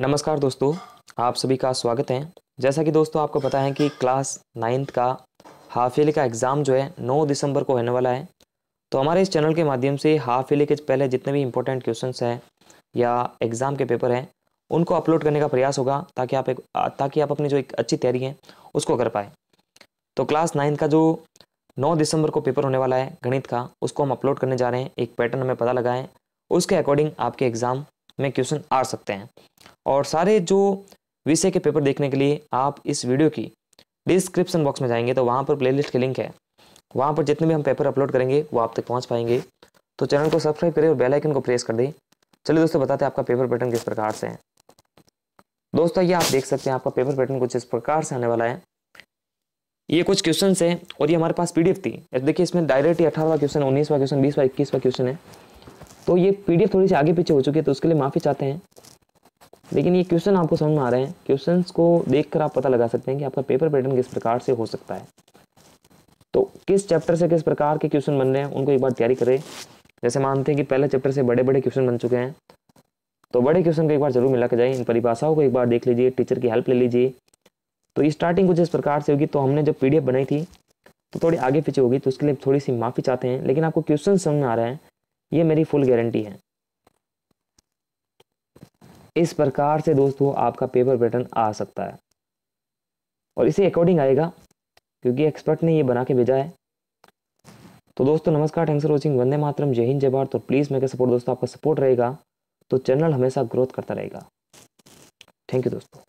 नमस्कार दोस्तों आप सभी का स्वागत है जैसा कि दोस्तों आपको पता है कि क्लास नाइन्थ का हाफ ईयरली का एग्ज़ाम जो है 9 दिसंबर को होने वाला है तो हमारे इस चैनल के माध्यम से हाफ ईयरली के पहले जितने भी इंपॉर्टेंट क्वेश्चन हैं या एग्ज़ाम के पेपर हैं उनको अपलोड करने का प्रयास होगा ताकि आप एक ताकि आप अपनी जो एक अच्छी तैयारी है उसको कर पाए तो क्लास नाइन्थ का जो नौ दिसंबर को पेपर होने वाला है गणित का उसको हम अपलोड करने जा रहे हैं एक पैटर्न हमें पता लगाएँ उसके अकॉर्डिंग आपके एग्ज़ाम में क्वेश्चन आ सकते हैं और सारे जो विषय के पेपर देखने के लिए आप इस वीडियो की डिस्क्रिप्शन बॉक्स में जाएंगे तो वहाँ पर प्लेलिस्ट के लिंक है वहाँ पर जितने भी हम पेपर अपलोड करेंगे वो आप तक पहुँच पाएंगे तो चैनल को सब्सक्राइब करें और बेल आइकन को प्रेस कर दें चलिए दोस्तों बताते हैं आपका पेपर पैटर्न किस प्रकार से है दोस्तों ये आप देख सकते हैं आपका पेपर पैटर्न कुछ इस प्रकार से आने वाला है ये कुछ क्वेश्चन है और ये हमारे पास एफ थी देखिए इसमें डायरेक्ट ही अठारहवा क्वेश्चन उन्नीसवा क्वेश्चन बीसवा इक्कीसवा क्वेश्चन है तो ये पीडीएफ थोड़ी सी आगे पीछे हो चुकी है तो उसके लिए माफ़ी चाहते हैं लेकिन ये क्वेश्चन आपको समझ में आ रहे हैं क्वेश्चन को देख कर आप पता लगा सकते हैं कि आपका पेपर पैटर्न किस प्रकार से हो सकता है तो किस चैप्टर से किस प्रकार के क्वेश्चन बन रहे हैं उनको एक बार तैयारी करें जैसे मानते हैं कि पहले चैप्टर से बड़े बड़े क्वेश्चन बन चुके हैं तो बड़े क्वेश्चन को एक बार जरूर मिला के जाए इन परिभाषाओं को एक बार देख लीजिए टीचर की हेल्प ले लीजिए तो ये स्टार्टिंग कुछ इस प्रकार से होगी तो हमने जब पी बनाई थी तो थोड़ी आगे पीछे होगी तो उसके लिए थोड़ी सी माफ़ी चाहते हैं लेकिन आपको क्वेश्चन समझ में आ रहे हैं ये मेरी फुल गारंटी है इस प्रकार से दोस्तों आपका पेपर पैटर्न आ सकता है और इसी अकॉर्डिंग आएगा क्योंकि एक्सपर्ट ने ये बना के भेजा है तो दोस्तों नमस्कार थैंक्स फॉर वॉचिंग वंदे मातरम जय हिंद जय तो प्लीज़ मेरे सपोर्ट दोस्तों आपका सपोर्ट रहेगा तो चैनल हमेशा ग्रोथ करता रहेगा थैंक यू दोस्तों